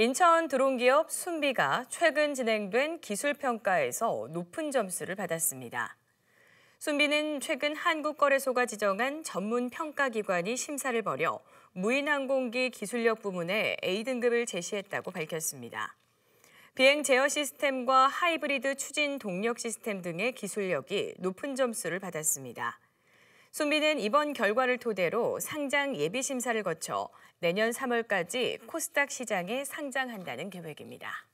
인천 드론기업 순비가 최근 진행된 기술평가에서 높은 점수를 받았습니다. 순비는 최근 한국거래소가 지정한 전문평가기관이 심사를 벌여 무인항공기 기술력 부문에 A등급을 제시했다고 밝혔습니다. 비행 제어 시스템과 하이브리드 추진 동력 시스템 등의 기술력이 높은 점수를 받았습니다. 손비는 이번 결과를 토대로 상장 예비 심사를 거쳐 내년 3월까지 코스닥 시장에 상장한다는 계획입니다.